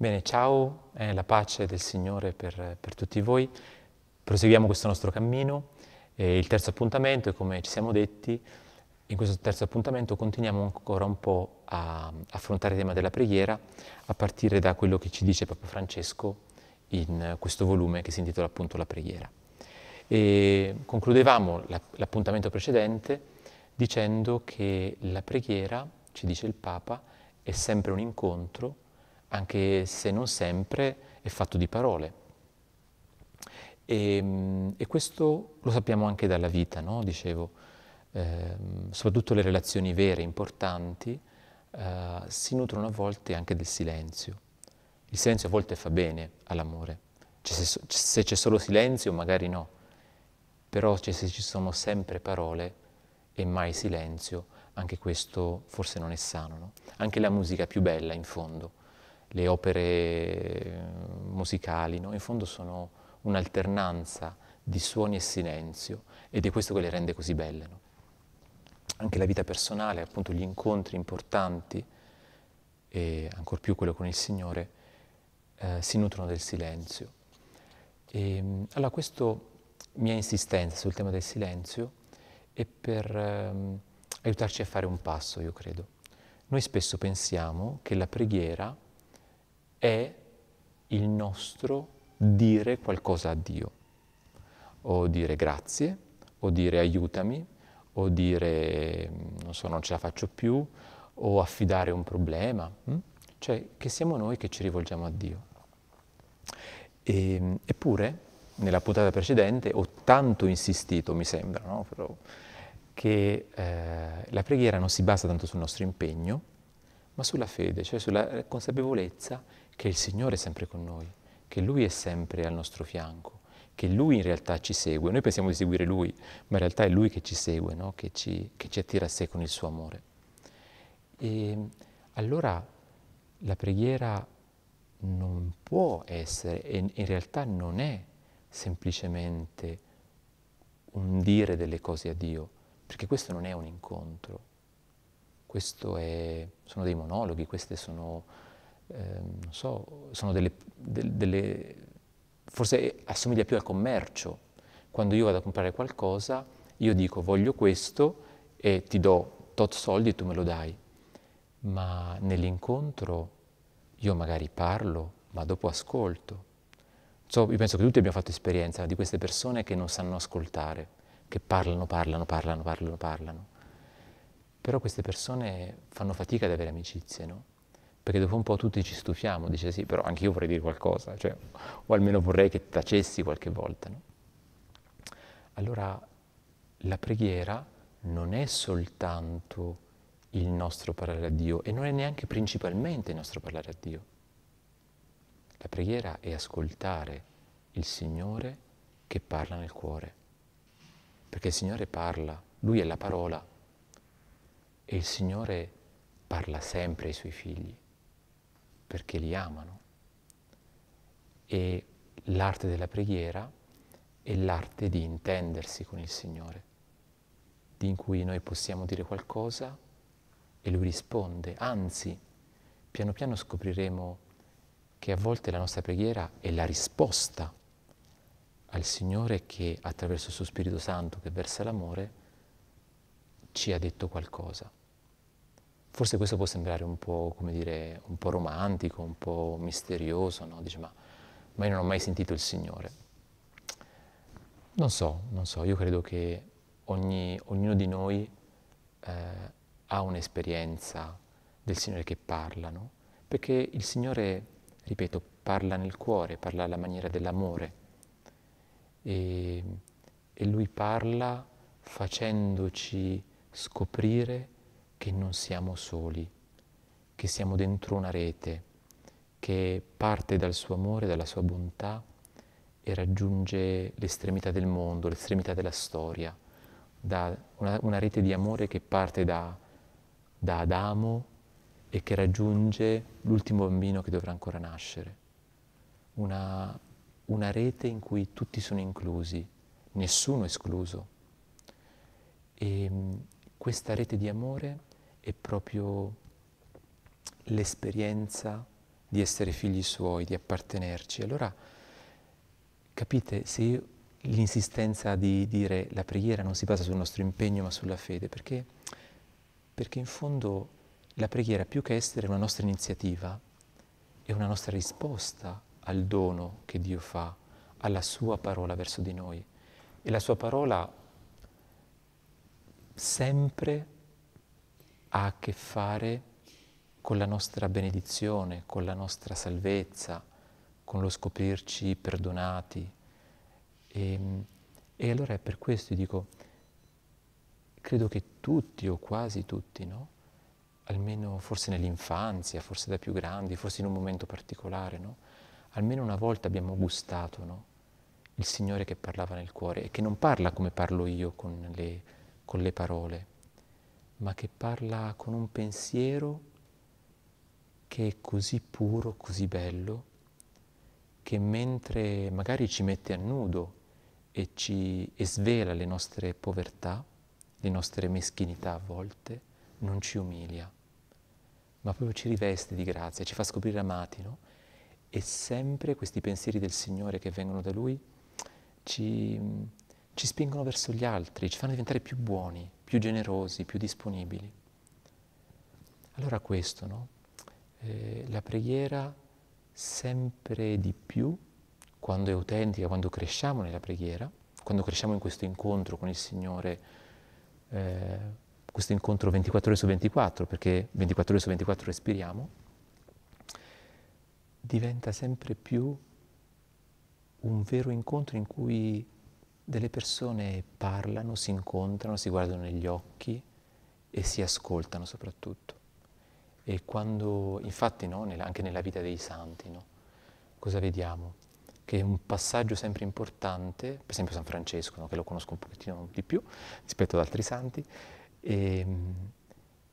Bene, ciao, eh, la pace del Signore per, per, tutti voi. Proseguiamo questo nostro cammino. Eh, il terzo appuntamento, e come ci siamo detti, in questo terzo appuntamento continuiamo ancora un po' a affrontare il tema della preghiera a partire da quello che ci dice Papa Francesco in questo volume che si intitola appunto La preghiera. E concludevamo l'appuntamento precedente dicendo che la preghiera, ci dice il Papa, è sempre un incontro anche se non sempre è fatto di parole. E, ehm, e questo lo sappiamo anche dalla vita, no? dicevo, eh, soprattutto le relazioni vere, importanti, eh, si nutrono a volte anche del silenzio. Il silenzio a volte fa bene all'amore, cioè, se, se c'è solo silenzio magari no, però cioè, se ci sono sempre parole e mai silenzio, anche questo forse non è sano. No? Anche la musica più bella in fondo le opere eh, musicali, no? in fondo sono un'alternanza di suoni e silenzio ed è questo che le rende così belle. No? Anche la vita personale, appunto gli incontri importanti e ancor più quello con il Signore, eh, si nutrono del silenzio. E, ehm, allora, questa mia insistenza sul tema del silenzio è per ehm, aiutarci a fare un passo, io credo. Noi spesso pensiamo che la preghiera è il nostro dire qualcosa a Dio, o dire grazie, o dire aiutami, o dire mm, non so, non ce la faccio più, o affidare un problema, mm? cioè che siamo noi che ci rivolgiamo a Dio. E, ehm, eppure, nella puntata precedente ho tanto insistito, mi sembra, no? Però, che eh, la preghiera non si basa tanto sul nostro impegno, ma sulla fede, cioè sulla consapevolezza che il Signore è sempre con noi, che Lui è sempre al nostro fianco, che Lui in realtà ci segue. Noi pensiamo di seguire Lui, ma in realtà è Lui che ci segue, no? che, ci, che, ci, attira a sé con il suo amore. E allora la preghiera non può essere, e in realtà non è semplicemente un dire delle cose a Dio, perché questo non è un incontro, questo è, sono dei monologhi, queste sono Ehm, non so, sono delle, delle, delle forse assomiglia più al commercio. Quando io vado a comprare qualcosa, io dico voglio questo e ti do tot soldi e tu me lo dai. Ma nell'incontro io magari parlo, ma dopo ascolto. So, io penso che tutti abbiamo fatto esperienza di queste persone che non sanno ascoltare, che parlano, parlano, parlano, parlano, parlano. Però queste persone fanno fatica ad avere amicizie, no? perché dopo un po' tutti ci stufiamo, dice sì, però anche io vorrei dire qualcosa, cioè, o almeno vorrei che tacessi qualche volta. No? Allora la preghiera non è soltanto il nostro parlare a Dio e non è neanche principalmente il nostro parlare a Dio. La preghiera è ascoltare il Signore che parla nel cuore, perché il Signore parla, Lui è la parola e il Signore parla sempre ai suoi figli perché li amano. E l'arte della preghiera è l'arte di intendersi con il Signore, in cui noi possiamo dire qualcosa e Lui risponde. Anzi, piano piano scopriremo che a volte la nostra preghiera è la risposta al Signore che attraverso il suo Spirito Santo che versa l'amore ci ha detto qualcosa. Forse questo può sembrare un po', dire, un po romantico, un po' misterioso, no? Dice, ma, ma io non ho mai sentito il Signore. Non so, non so, io credo che ogni, ognuno di noi eh, ha un'esperienza del Signore che parla, no? Perché il Signore, ripeto, parla nel cuore, parla alla maniera dell'amore. E, e Lui parla facendoci scoprire che non siamo soli, che siamo dentro una rete che parte dal suo amore, dalla sua bontà e raggiunge l'estremità del mondo, l'estremità della storia, da una, una, rete di amore che parte da, da Adamo e che raggiunge l'ultimo bambino che dovrà ancora nascere. Una, una rete in cui tutti sono inclusi, nessuno escluso. E mm, questa rete di amore è proprio l'esperienza di essere figli suoi, di appartenerci. Allora, capite, se io, l'insistenza di dire la preghiera non si basa sul nostro impegno ma sulla fede, perché, perché in fondo la preghiera, più che essere una nostra iniziativa, è una nostra risposta al dono che Dio fa, alla sua parola verso di noi. E la sua parola sempre ha a che fare con la nostra benedizione, con la nostra salvezza, con lo scoprirci perdonati. E, ehm, e allora è per questo, che dico, credo che tutti o quasi tutti, no? almeno forse nell'infanzia, forse da più grandi, forse in un momento particolare, no? almeno una volta abbiamo gustato no? il Signore che parlava nel cuore e che non parla come parlo io con le, con le parole, ma che parla con un pensiero che è così puro, così bello, che mentre magari ci mette a nudo e, ci, e svela le nostre povertà, le nostre meschinità a volte, non ci umilia, ma proprio ci riveste di grazia, ci fa scoprire amati, no? E sempre questi pensieri del Signore che vengono da Lui ci, ci spingono verso gli altri, ci fanno diventare più buoni, più generosi, più disponibili. Allora questo, no? Eh, la preghiera sempre di più, quando è autentica, quando cresciamo nella preghiera, quando cresciamo in questo incontro con il Signore, eh, questo incontro 24 ore su 24, perché 24 ore su 24 respiriamo, diventa sempre più un vero incontro in cui delle persone parlano, si incontrano, si guardano negli occhi e si ascoltano soprattutto. E quando, infatti no, anche nella vita dei santi, no? cosa vediamo? Che un passaggio sempre importante, per esempio San Francesco, no? che lo conosco un pochettino di più rispetto ad altri santi, e, ehm,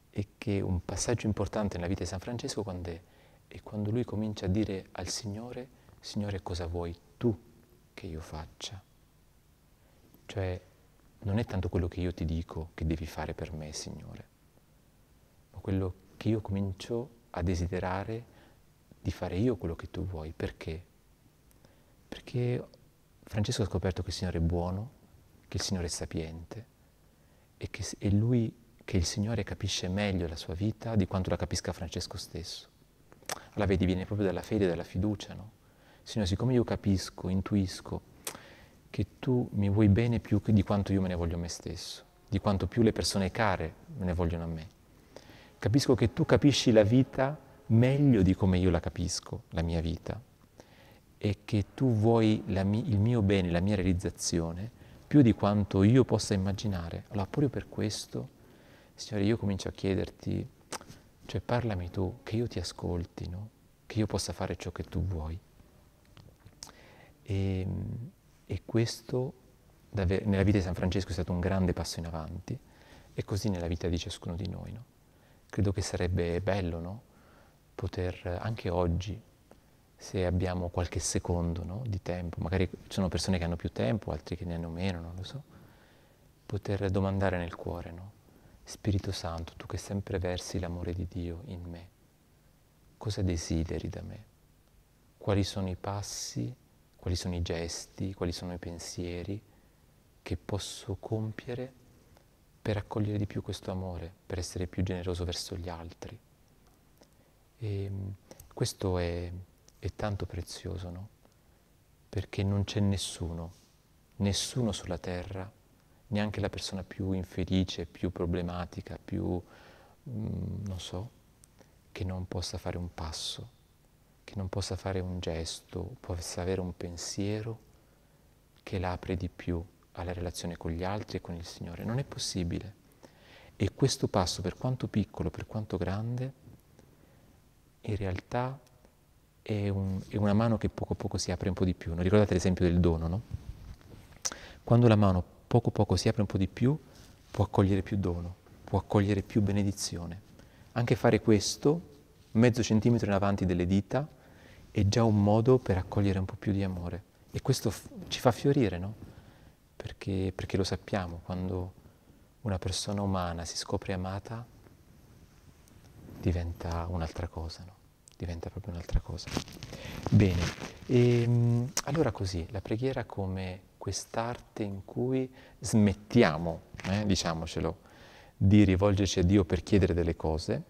e che un passaggio importante nella vita di San Francesco quando è, è quando lui comincia a dire al Signore, Signore cosa vuoi tu che io faccia? Cioè, non è tanto quello che io ti dico che devi fare per me, Signore, ma quello che io comincio a desiderare di fare io quello che tu vuoi. Perché? Perché Francesco ha scoperto che il Signore è buono, che il Signore è sapiente e che è lui che il Signore capisce meglio la sua vita di quanto la capisca Francesco stesso. Allora vedi, viene proprio dalla fede, dalla fiducia, no? Signore, siccome io capisco, intuisco, che tu mi vuoi bene più di quanto io me ne voglio a me stesso, di quanto più le persone care me ne vogliono a me. Capisco che tu capisci la vita meglio di come io la capisco, la mia vita, e che tu vuoi mi- il mio bene, la mia realizzazione, più di quanto io possa immaginare. Allora, proprio per questo, Signore, io comincio a chiederti, cioè parlami tu, che io ti ascolti, no? che io possa fare ciò che tu vuoi. E, ehm, e questo nella vita di San Francesco è stato un grande passo in avanti e così nella vita di ciascuno di noi. No? Credo che sarebbe bello no? poter eh, anche oggi, se abbiamo qualche secondo no? di tempo, magari ci sono persone che hanno più tempo, altri che ne hanno meno, non lo so, poter domandare nel cuore, Spirito Santo, tu che sempre versi l'amore di Dio in me, cosa desideri da me? Quali sono i passi? quali sono i gesti, quali sono i pensieri che posso compiere per accogliere di più questo amore, per essere più generoso verso gli altri. E ehm, questo è, è tanto prezioso, no? Perché non c'è nessuno, nessuno sulla terra, neanche la persona più infelice, più problematica, più, mh, mm, non so, che non possa fare un passo che non possa fare un gesto, possa avere un pensiero che l'apre di più alla relazione con gli altri e con il Signore. Non è possibile. E questo passo, per quanto piccolo, per quanto grande, in realtà è, un, è una mano che poco a poco si apre un po' di più. Non ricordate l'esempio del dono, no? Quando la mano poco a poco si apre un po' di più, può accogliere più dono, può accogliere più benedizione. Anche fare questo, mezzo centimetro in avanti delle dita, è già un modo per accogliere un po' più di amore. E questo f- ci fa fiorire, no? Perché, perché lo sappiamo, quando una persona umana si scopre amata, diventa un'altra cosa, no? diventa proprio un'altra cosa. Bene, e, ehm, allora così, la preghiera come quest'arte in cui smettiamo, eh, diciamocelo, di rivolgerci a Dio per chiedere delle cose,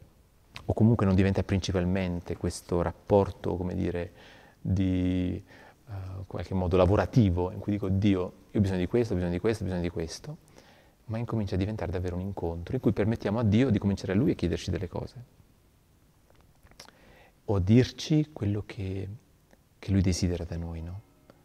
o comunque non diventa principalmente questo rapporto, come dire, di uh, qualche modo lavorativo, in cui dico Dio, io ho bisogno di questo, ho bisogno di questo, ho bisogno di questo, ma incomincia a diventare davvero un incontro in cui permettiamo a Dio di cominciare a Lui a chiederci delle cose, o a dirci quello che, che Lui desidera da noi, no?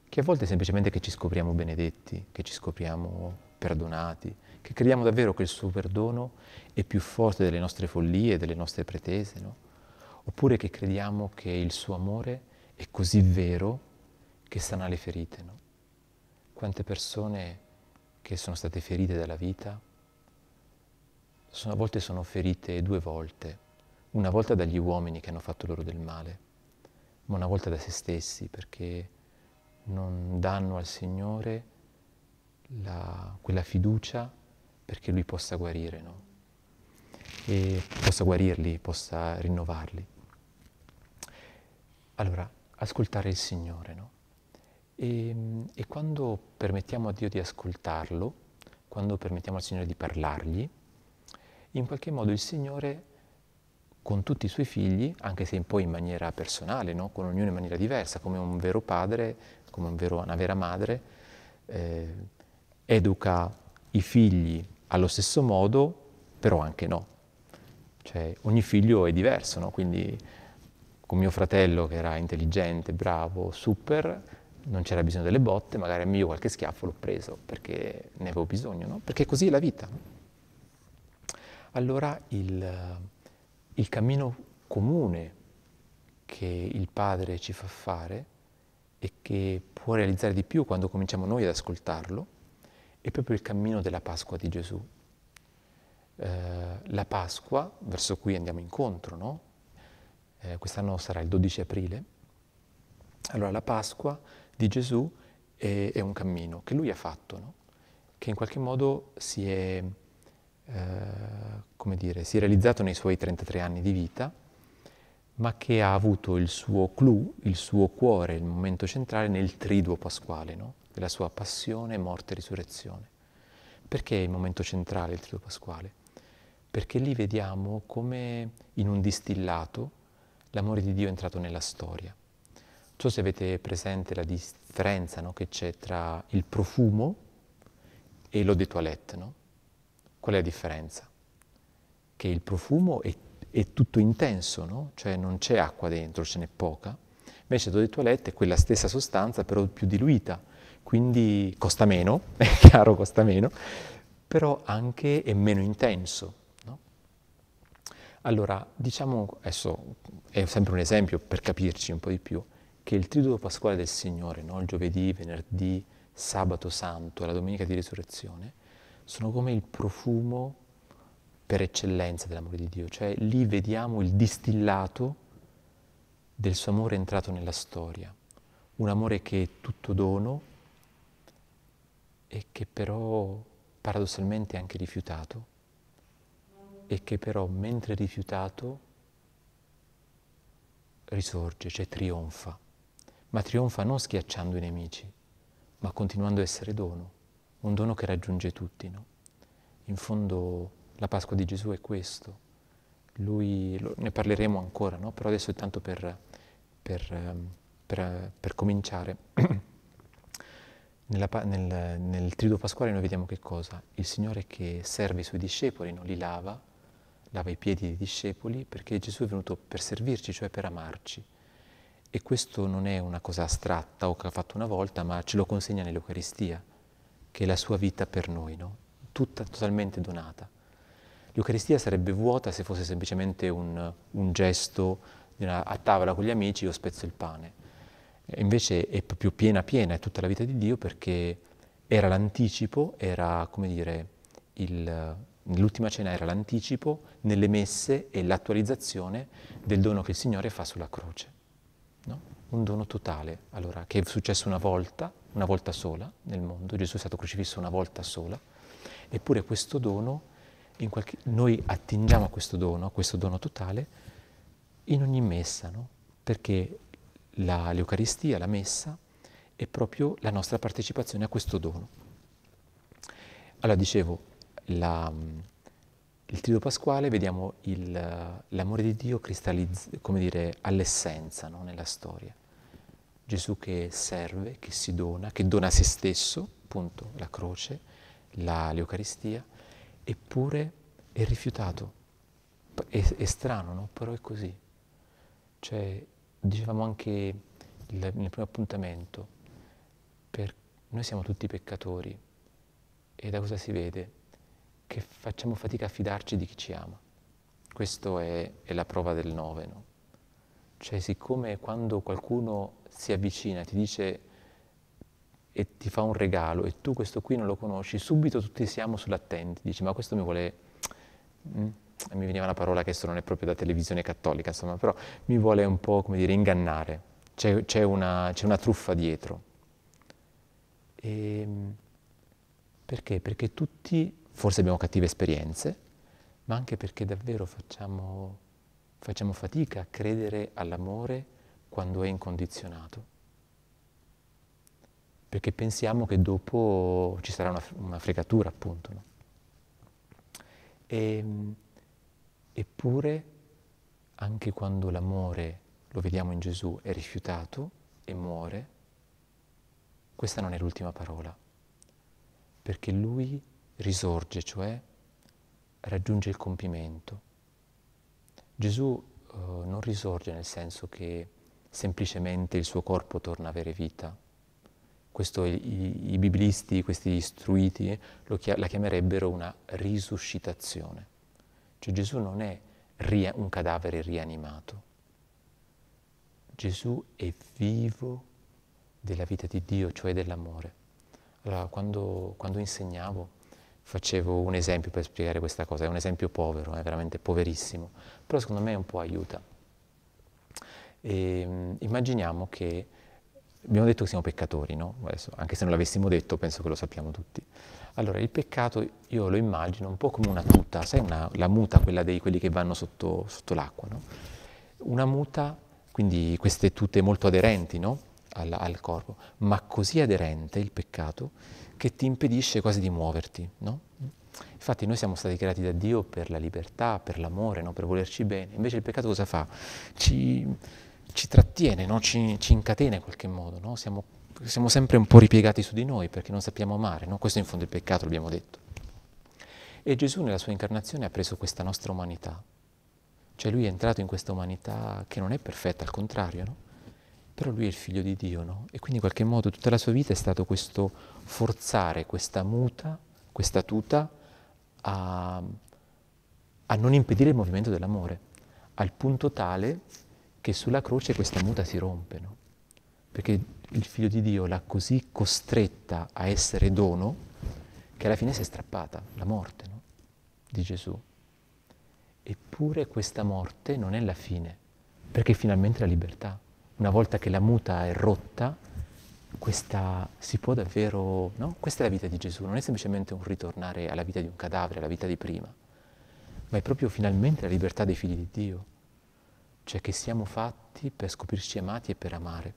Che a volte è semplicemente che ci scopriamo benedetti, che ci scopriamo perdonati, che crediamo davvero che il suo perdono è più forte delle nostre follie, delle nostre pretese, no? oppure che crediamo che il suo amore è così vero che sana le ferite. No? Quante persone che sono state ferite dalla vita, sono, a volte sono ferite due volte, una volta dagli uomini che hanno fatto loro del male, ma una volta da se stessi perché non danno al Signore la, quella fiducia perché Lui possa guarire, no? E possa guarirli, possa rinnovarli. Allora, ascoltare il Signore, no? E, e quando permettiamo a Dio di ascoltarlo, quando permettiamo al Signore di parlargli, in qualche modo il Signore con tutti i suoi figli, anche se poi in maniera personale, no? con ognuno in maniera diversa, come un vero padre, come un vero, una vera madre, eh, educa i figli allo stesso modo, però anche no. Cioè, ogni figlio è diverso, no? Quindi con mio fratello che era intelligente, bravo, super, non c'era bisogno delle botte, magari a mio qualche schiaffo l'ho preso perché ne avevo bisogno, no? Perché così è la vita. Allora il, il cammino comune che il Padre ci fa fare e che può realizzare di più quando cominciamo noi ad ascoltarlo, è proprio il cammino della Pasqua di Gesù. Eh, la Pasqua, verso cui andiamo incontro, no? eh, quest'anno sarà il 12 aprile, allora la Pasqua di Gesù è, è un cammino che lui ha fatto, no? che in qualche modo si è, eh, dire, si è realizzato nei suoi 33 anni di vita, ma che ha avuto il suo clou, il suo cuore, il momento centrale nel triduo pasquale, no? della sua passione, morte e risurrezione. Perché è il momento centrale il Trito Pasquale? Perché lì vediamo come in un distillato l'amore di Dio è entrato nella storia. Non so se avete presente la differenza no, che c'è tra il profumo e l'eau de toilette, no? Qual è la differenza? Che il profumo è, è tutto intenso, no? Cioè non c'è acqua dentro, ce n'è poca. Invece l'eau de toilette è quella stessa sostanza però più diluita, quindi costa meno, è chiaro costa meno, però anche è meno intenso. No? Allora, diciamo, adesso è sempre un esempio per capirci un po' di più, che il triduo pasquale del Signore, no? il giovedì, venerdì, sabato santo e la domenica di risurrezione, sono come il profumo per eccellenza dell'amore di Dio, cioè lì vediamo il distillato del suo amore entrato nella storia, un amore che è tutto dono, e che però paradossalmente è anche rifiutato e che però mentre rifiutato risorge, cioè trionfa, ma trionfa non schiacciando i nemici, ma continuando a essere dono, un dono che raggiunge tutti. No? In fondo la Pasqua di Gesù è questo. Lui, lo, ne parleremo ancora, no? però adesso è tanto per, per, ehm, per, per cominciare. Nella, nel, nel triduo pasquale noi vediamo che cosa? Il Signore che serve i suoi discepoli, non li lava, lava i piedi dei discepoli perché Gesù è venuto per servirci, cioè per amarci. E questo non è una cosa astratta o che ha fatto una volta, ma ce lo consegna nell'Eucaristia, che è la sua vita per noi, no? tutta totalmente donata. L'Eucaristia sarebbe vuota se fosse semplicemente un, un gesto a tavola con gli amici, io spezzo il pane invece è più piena piena, è tutta la vita di Dio perché era l'anticipo, era come dire, il, l'ultima cena era l'anticipo nelle messe e l'attualizzazione del dono che il Signore fa sulla croce. No? Un dono totale, allora, che è successo una volta, una volta sola nel mondo, Gesù è stato crocifisso una volta sola, eppure questo dono, qualche, noi attingiamo a questo dono, a questo dono totale, in ogni messa, no? perché la, l'Eucaristia, la Messa, è proprio la nostra partecipazione a questo dono. Allora, dicevo, la, il Trido Pasquale, vediamo il, l'amore di Dio cristallizzato, come dire, all'essenza no? nella storia. Gesù che serve, che si dona, che dona a se stesso, appunto, la croce, la, l'Eucaristia, eppure è rifiutato. È, è strano, no? però è così. Cioè, dicevamo anche nel primo appuntamento, per, noi siamo tutti peccatori e da cosa si vede? Che facciamo fatica a fidarci di chi ci ama. Questa è, è, la prova del nove, no? Cioè, siccome quando qualcuno si avvicina, ti dice e ti fa un regalo e tu questo qui non lo conosci, subito tutti siamo sull'attenti, dici ma questo mi vuole... Mm? mi veniva la parola che adesso non è proprio da televisione cattolica, insomma, però mi vuole un po', come dire, ingannare, c'è, c'è, una, c'è una, truffa dietro. E ehm, perché? Perché tutti forse abbiamo cattive esperienze, ma anche perché davvero facciamo, facciamo fatica a credere all'amore quando è incondizionato. Perché pensiamo che dopo ci sarà una, una fregatura, appunto. No? E, ehm, Eppure, anche quando l'amore, lo vediamo in Gesù, è rifiutato e muore, questa non è l'ultima parola, perché lui risorge, cioè raggiunge il compimento. Gesù eh, non risorge nel senso che semplicemente il suo corpo torna a avere vita. Questo i, i biblisti, questi istruiti, chia- la chiamerebbero una risuscitazione. Cioè Gesù non è un cadavere rianimato. Gesù è vivo della vita di Dio, cioè dell'amore. Allora, quando, quando insegnavo facevo un esempio per spiegare questa cosa, è un esempio povero, è eh, veramente poverissimo, però secondo me un po' aiuta. E, ehm, immaginiamo che abbiamo detto che siamo peccatori, no? Adesso, anche se non l'avessimo detto, penso che lo sappiamo tutti. Allora, il peccato io lo immagino un po' come una tuta, sai una, la muta, quella di quelli che vanno sotto, sotto l'acqua, no? Una muta, quindi queste tute molto aderenti, no? al, al corpo, ma così aderente il peccato che ti impedisce quasi di muoverti, no? Infatti noi siamo stati creati da Dio per la libertà, per l'amore, no? per volerci bene. Invece il peccato cosa fa? Ci, ci trattiene, no? ci, ci, incatena in qualche modo. No? Siamo siamo sempre un po' ripiegati su di noi perché non sappiamo amare, no? questo in fondo il peccato, l'abbiamo detto. E Gesù nella sua incarnazione ha preso questa nostra umanità, cioè lui è entrato in questa umanità che non è perfetta, al contrario, no? però lui è il figlio di Dio no? e quindi in qualche modo tutta la sua vita è stato questo forzare questa muta, questa tuta a, a non impedire il movimento dell'amore, al punto tale che sulla croce questa muta si rompe, no? perché il figlio di Dio l'ha così costretta a essere dono che alla fine si è strappata, la morte no? di Gesù. Eppure questa morte non è la fine, perché finalmente la libertà, una volta che la muta è rotta, questa si può davvero, no? Questa è la vita di Gesù, non è semplicemente un ritornare alla vita di un cadavere, alla vita di prima, ma è proprio finalmente la libertà dei figli di Dio, cioè che siamo fatti per scoprirci amati e per amare.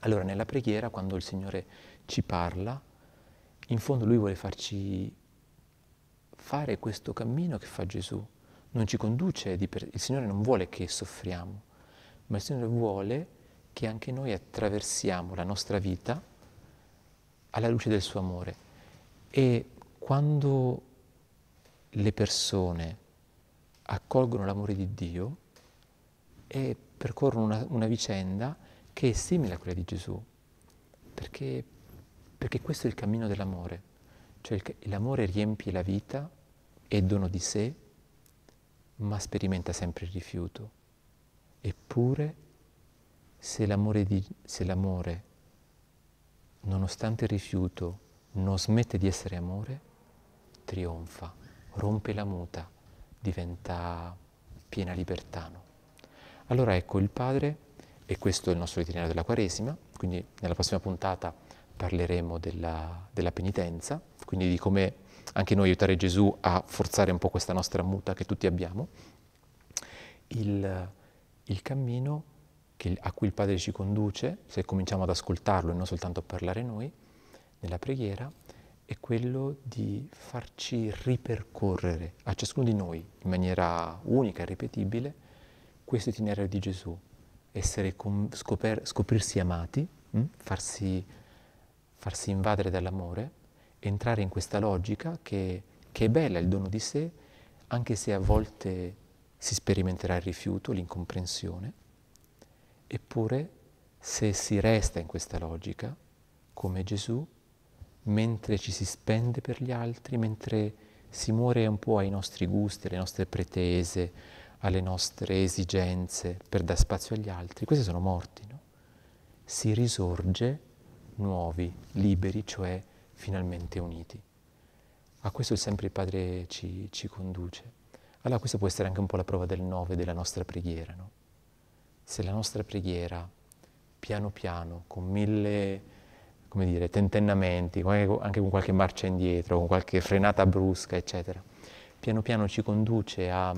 Allora nella preghiera quando il Signore ci parla, in fondo Lui vuole farci fare questo cammino che fa Gesù. Non ci conduce, per... il Signore non vuole che soffriamo, ma il Signore vuole che anche noi attraversiamo la nostra vita alla luce del suo amore. E quando le persone accolgono l'amore di Dio e percorrono una, una vicenda, che è simile a quella di Gesù, perché, perché questo è il cammino dell'amore, cioè l'amore riempie la vita, è dono di sé, ma sperimenta sempre il rifiuto. Eppure, se l'amore, di, se l'amore nonostante il rifiuto, non smette di essere amore, trionfa, rompe la muta, diventa piena libertà. Allora ecco, il padre e questo è il nostro itinerario della Quaresima, quindi nella prossima puntata parleremo della, della penitenza, quindi di come anche noi aiutare Gesù a forzare un po' questa nostra muta che tutti abbiamo. Il, il cammino che, a cui il Padre ci conduce, se cominciamo ad ascoltarlo e non soltanto a parlare noi, nella preghiera, è quello di farci ripercorrere a ciascuno di noi in maniera unica e ripetibile questo itinerario di Gesù, essere scoper- scoprirsi amati, mh? Mm, farsi, farsi invadere dall'amore, entrare in questa logica che, che è bella il dono di sé, anche se a volte si sperimenterà il rifiuto, l'incomprensione, eppure se si resta in questa logica, come Gesù, mentre ci si spende per gli altri, mentre si muore un po' ai nostri gusti, alle nostre pretese, alle nostre esigenze per dar spazio agli altri, questi sono morti, no? si risorge nuovi, liberi, cioè finalmente uniti. A questo sempre il Padre ci, ci conduce. Allora questa può essere anche un po' la prova del 9 della nostra preghiera. No? Se la nostra preghiera, piano piano, con mille come dire, tentennamenti, anche con qualche marcia indietro, con qualche frenata brusca, eccetera, piano piano ci conduce a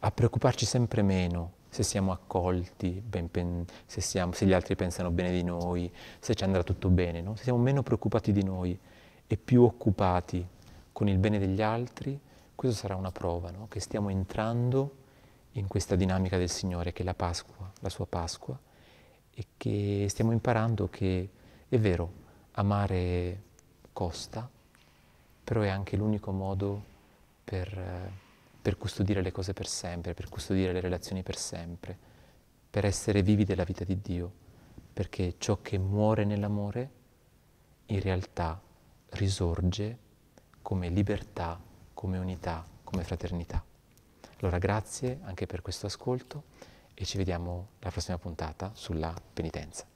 a preoccuparci sempre meno se siamo accolti, pen- se, siamo, se, gli altri pensano bene di noi, se ci andrà tutto bene, no? se siamo meno preoccupati di noi e più occupati con il bene degli altri, questa sarà una prova, no? che stiamo entrando in questa dinamica del Signore, che è la Pasqua, la sua Pasqua, e che stiamo imparando che è vero, amare costa, però è anche l'unico modo per... Eh, per custodire le cose per sempre, per custodire le relazioni per sempre, per essere vivi della vita di Dio, perché ciò che muore nell'amore in realtà risorge come libertà, come unità, come fraternità. Allora grazie anche per questo ascolto e ci vediamo la prossima puntata sulla penitenza.